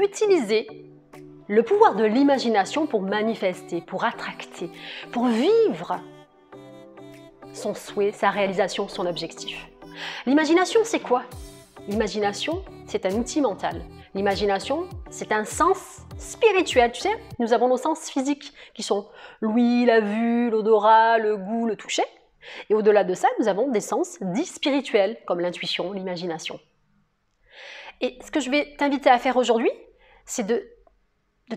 utiliser le pouvoir de l'imagination pour manifester, pour attracter, pour vivre son souhait, sa réalisation, son objectif. L'imagination, c'est quoi L'imagination, c'est un outil mental. L'imagination, c'est un sens spirituel, tu sais. Nous avons nos sens physiques qui sont l'ouïe, la vue, l'odorat, le goût, le toucher. Et au-delà de ça, nous avons des sens dits spirituels, comme l'intuition, l'imagination. Et ce que je vais t'inviter à faire aujourd'hui, c'est de,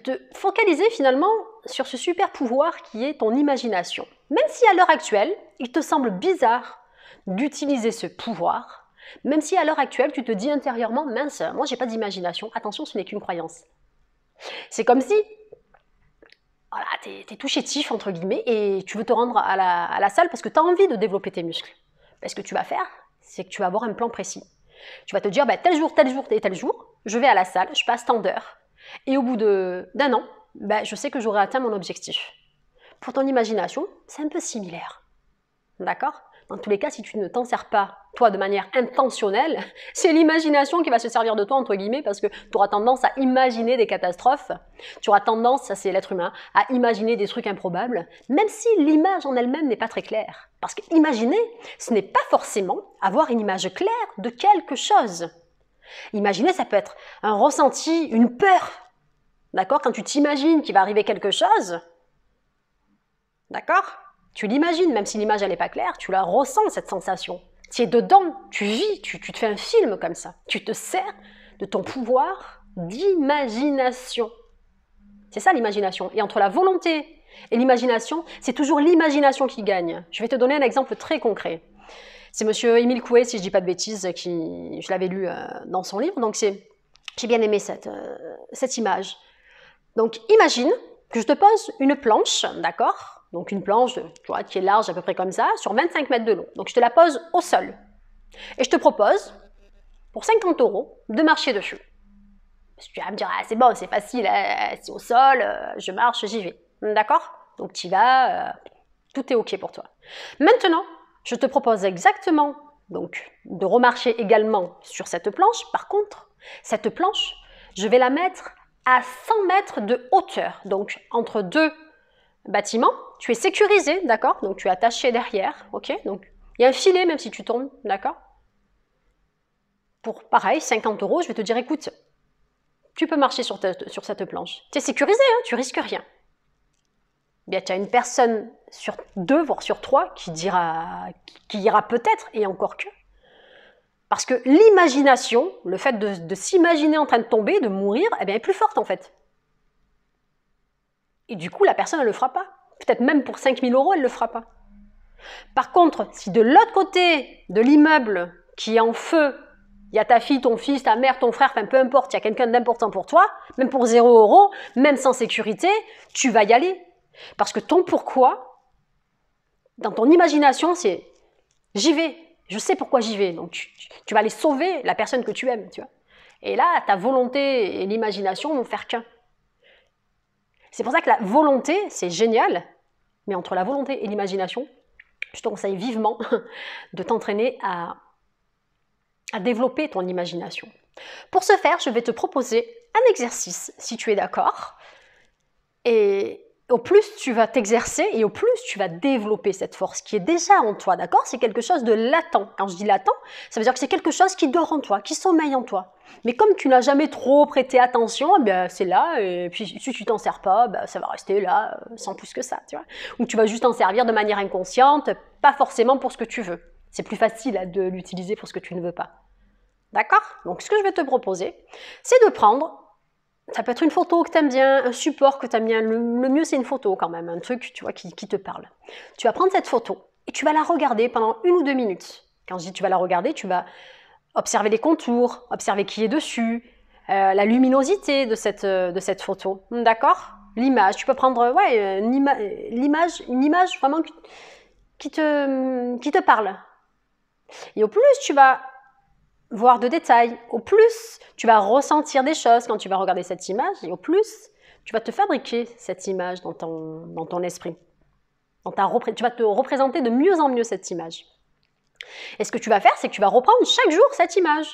te focaliser finalement sur ce super pouvoir qui est ton imagination. Même si à l'heure actuelle, il te semble bizarre d'utiliser ce pouvoir, même si à l'heure actuelle, tu te dis intérieurement, mince, moi j'ai pas d'imagination, attention, ce n'est qu'une croyance. C'est comme si voilà, tu es, es, tout chétif, entre guillemets, et tu veux te rendre à la, salle parce que tu as envie de développer tes muscles. Parce ce que tu vas faire, c'est que tu vas avoir un plan précis. Tu vas te dire, bah, tel jour, tel jour et tel jour, je vais à la salle, je passe tant d'heures. Et au bout d'un an, bah, je sais que j'aurai atteint mon objectif. Pour ton imagination, c'est un peu similaire. D'accord dans tous les cas, si tu ne t'en sers pas, toi, de manière intentionnelle, c'est l'imagination qui va se servir de toi, entre guillemets, parce que tu auras tendance à imaginer des catastrophes, tu auras tendance, ça c'est l'être humain, à imaginer des trucs improbables, même si l'image en elle-même n'est pas très claire. Parce que imaginer, ce n'est pas forcément avoir une image claire de quelque chose. Imaginer, ça peut être un ressenti, une peur. D'accord Quand tu t'imagines qu'il va arriver quelque chose, d'accord tu l'imagines, même si l'image n'est pas claire, tu la ressens cette sensation. Tu es dedans, tu vis, tu, te fais un film comme ça. Tu te sers de ton pouvoir d'imagination. C'est ça l'imagination. Et entre la volonté et l'imagination, c'est toujours l'imagination qui gagne. Je vais te donner un exemple très concret. C'est monsieur Émile Coué, si je ne dis pas de bêtises, qui, je l'avais lu euh, dans son livre. Donc c'est, j'ai bien aimé euh, cette image. Donc imagine que je te pose une planche, d'accord donc une planche de, tu vois, qui est large à peu près comme ça, sur 25 mètres de long. Donc je te la pose au sol. Et je te propose, pour 50 euros, de marcher dessus. Parce que tu vas me dire, ah, c'est bon, c'est facile, euh, c'est au sol, euh, je marche, j'y vais. D'accord Donc tu vas, euh, tout est OK pour toi. Maintenant, je te propose exactement donc, de remarcher également sur cette planche. Par contre, cette planche, je vais la mettre à 100 mètres de hauteur, donc entre deux bâtiment, tu es sécurisé, d'accord Donc tu es attaché derrière, ok Donc il y a un filet même si tu tombes, d'accord Pour pareil, 50 euros, je vais te dire écoute, tu peux marcher sur, cette planche. Tu es sécurisé, hein, tu risques rien. Eh bien, tu as une personne sur deux, voire sur trois, qui dira, qui ira peut-être, et encore que. Parce que l'imagination, le fait de, s'imaginer en train de tomber, de mourir, eh bien, est plus forte en fait. Et du coup, la personne, elle ne le fera pas. Peut-être même pour 5000 euros, elle ne le fera pas. Par contre, si de l'autre côté de l'immeuble qui est en feu, il y a ta fille, ton fils, ta mère, ton frère, enfin peu importe, il y a quelqu'un d'important pour toi, même pour 0 euros, même sans sécurité, tu vas y aller. Parce que ton pourquoi, dans ton imagination, c'est j'y vais, je sais pourquoi j'y vais. Donc tu, vas aller sauver la personne que tu aimes, tu vois. Et là, ta volonté et l'imagination vont faire qu'un. C'est pour ça que la volonté, c'est génial, mais entre la volonté et l'imagination, je te conseille vivement de t'entraîner à, développer ton imagination. Pour ce faire, je vais te proposer un exercice, si tu es d'accord. Et au plus tu vas t'exercer et au plus tu vas développer cette force qui est déjà en toi, d'accord C'est quelque chose de latent. Quand je dis latent, ça veut dire que c'est quelque chose qui dort en toi, qui sommeille en toi. Mais comme tu n'as jamais trop prêté attention, eh bien c'est là, et puis si tu t'en sers pas, bah, ça va rester là, euh, sans plus que ça, tu vois Ou tu vas juste t'en servir de manière inconsciente, pas forcément pour ce que tu veux. C'est plus facile hein, de l'utiliser pour ce que tu ne veux pas. D'accord Donc ce que je vais te proposer, c'est de prendre ça peut être une photo que tu aimes bien, un support que tu aimes bien. Le, mieux, c'est une photo quand même, un truc tu vois, qui, te parle. Tu vas prendre cette photo et tu vas la regarder pendant une ou deux minutes. Quand je dis tu vas la regarder, tu vas observer les contours, observer qui est dessus, euh, la luminosité de cette, euh, de cette photo. D'accord L'image. Tu peux prendre ouais, euh, une, image, une image vraiment qui te, qui te parle. Et au plus tu vas voir de détails. Au plus, tu vas ressentir des choses quand tu vas regarder cette image, et au plus, tu vas te fabriquer cette image dans ton, esprit. Dans ta, tu vas te représenter de mieux en mieux cette image. Et ce que tu vas faire, c'est que tu vas reprendre chaque jour cette image.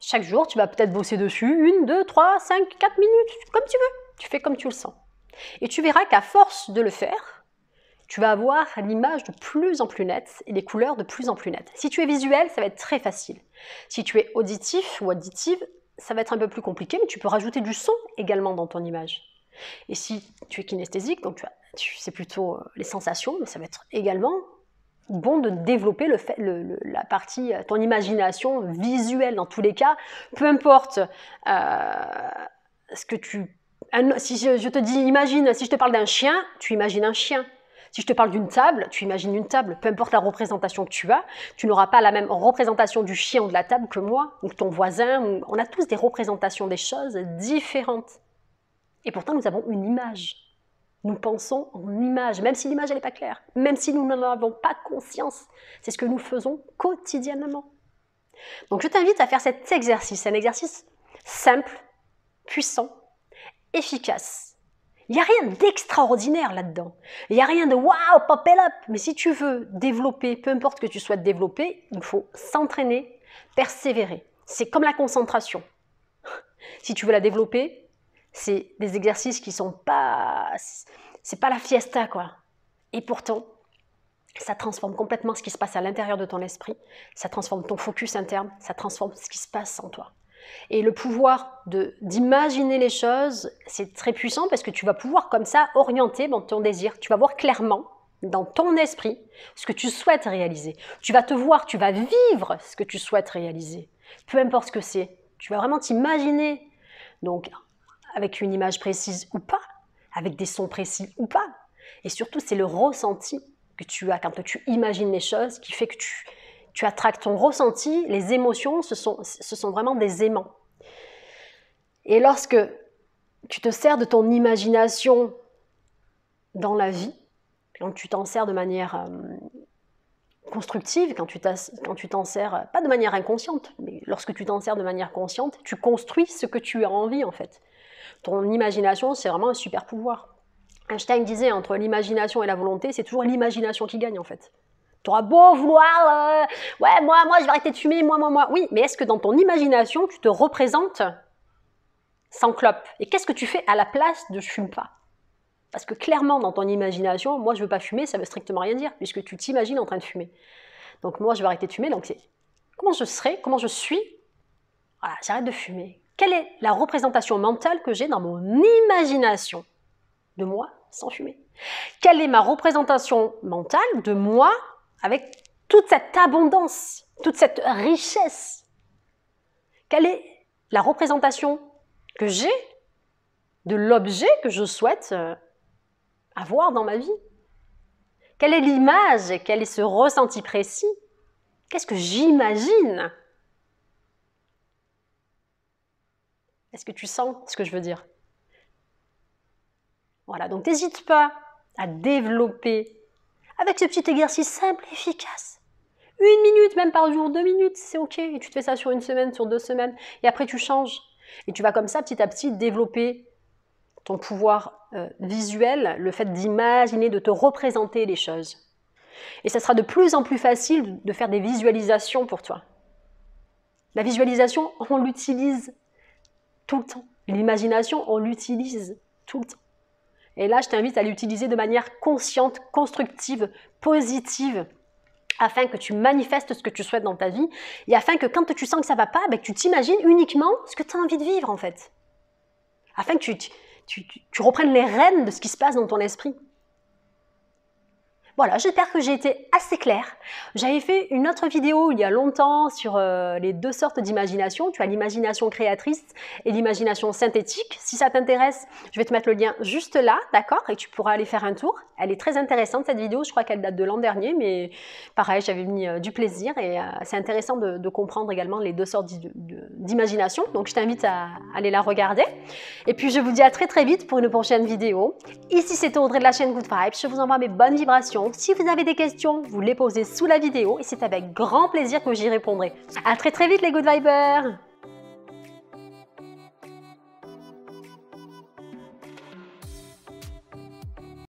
Chaque jour, tu vas peut-être bosser dessus une, deux, trois, cinq, quatre minutes, comme tu veux. Tu fais comme tu le sens. Et tu verras qu'à force de le faire, tu vas avoir l'image de plus en plus nette et les couleurs de plus en plus nettes. Si tu es visuel, ça va être très facile. Si tu es auditif ou auditive, ça va être un peu plus compliqué, mais tu peux rajouter du son également dans ton image. Et si tu es kinesthésique, donc tu, c'est plutôt euh, les sensations, mais ça va être également bon de développer la partie, euh, ton imagination visuelle dans tous les cas, peu importe euh, ce que tu... si je te dis, imagine, si je te parle d'un chien, tu imagines un chien. Si je te parle d'une table, tu imagines une table, peu importe la représentation que tu as, tu n'auras pas la même représentation du chien ou de la table que moi, ou ton voisin. On a tous des représentations des choses différentes. Et pourtant, nous avons une image. Nous pensons en image, même si l'image n'est pas claire, même si nous n'en avons pas conscience. C'est ce que nous faisons quotidiennement. Donc je t'invite à faire cet exercice. un exercice simple, puissant, efficace il n'y a rien d'extraordinaire là-dedans. Il n'y a rien de waouh, pop it up. Mais si tu veux développer, peu importe que tu souhaites développer, il faut s'entraîner, persévérer. C'est comme la concentration. Si tu veux la développer, c'est des exercices qui sont pas. C'est pas la fiesta, quoi. Et pourtant, ça transforme complètement ce qui se passe à l'intérieur de ton esprit, ça transforme ton focus interne, ça transforme ce qui se passe en toi. Et le pouvoir d'imaginer les choses, c'est très puissant parce que tu vas pouvoir comme ça orienter dans ton désir. Tu vas voir clairement dans ton esprit ce que tu souhaites réaliser. Tu vas te voir, tu vas vivre ce que tu souhaites réaliser. Peu importe ce que c'est. Tu vas vraiment t'imaginer. Donc, avec une image précise ou pas, avec des sons précis ou pas. Et surtout, c'est le ressenti que tu as quand tu imagines les choses qui fait que tu, tu attractes ton ressenti, les émotions, ce sont, vraiment des aimants. Et lorsque tu te sers de ton imagination dans la vie, quand tu t'en sers de manière euh, constructive, quand tu t'en sers, euh, pas de manière inconsciente, mais lorsque tu t'en sers de manière consciente, tu construis ce que tu as envie en fait. Ton imagination, c'est vraiment un super pouvoir. Einstein disait, entre l'imagination et la volonté, c'est toujours l'imagination qui gagne en fait tu beau vouloir, euh, ouais, moi, moi, je vais arrêter de fumer, moi, moi, moi. Oui, mais est-ce que dans ton imagination, tu te représentes sans clope Et qu'est-ce que tu fais à la place de je fume pas Parce que clairement, dans ton imagination, moi, je veux pas fumer, ça veut strictement rien dire, puisque tu t'imagines en train de fumer. Donc, moi, je vais arrêter de fumer, donc c'est comment je serai, comment je suis. Voilà, j'arrête de fumer. Quelle est la représentation mentale que j'ai dans mon imagination de moi sans fumer Quelle est ma représentation mentale de moi avec toute cette abondance, toute cette richesse, quelle est la représentation que j'ai de l'objet que je souhaite euh, avoir dans ma vie Quelle est l'image Quel est ce ressenti précis Qu'est-ce que j'imagine Est-ce que tu sens ce que je veux dire Voilà, donc n'hésite pas à développer avec ce petit exercice simple et efficace. Une minute, même par jour, deux minutes, c'est OK. Et tu te fais ça sur une semaine, sur deux semaines, et après tu changes. Et tu vas comme ça, petit à petit, développer ton pouvoir euh, visuel, le fait d'imaginer, de te représenter les choses. Et ça sera de plus en plus facile de faire des visualisations pour toi. La visualisation, on l'utilise tout le temps. L'imagination, on l'utilise tout le temps. Et là, je t'invite à l'utiliser de manière consciente, constructive, positive afin que tu manifestes ce que tu souhaites dans ta vie et afin que quand tu sens que ça ne va pas, ben, tu t'imagines uniquement ce que tu as envie de vivre en fait. Afin que tu, tu reprennes les rênes de ce qui se passe dans ton esprit. Voilà, j'espère que j'ai été assez claire. J'avais fait une autre vidéo il y a longtemps sur euh, les deux sortes d'imagination. Tu as l'imagination créatrice et l'imagination synthétique. Si ça t'intéresse, je vais te mettre le lien juste là, d'accord Et tu pourras aller faire un tour. Elle est très intéressante cette vidéo, je crois qu'elle date de l'an dernier, mais pareil, j'avais mis euh, du plaisir et euh, c'est intéressant de, comprendre également les deux sortes d'imagination. Donc je t'invite à aller la regarder. Et puis je vous dis à très très vite pour une prochaine vidéo. Ici c'était Audrey de la chaîne Good Vibes. Je vous envoie mes bonnes vibrations donc si vous avez des questions, vous les posez sous la vidéo et c'est avec grand plaisir que j'y répondrai. À très très vite les Good Vibers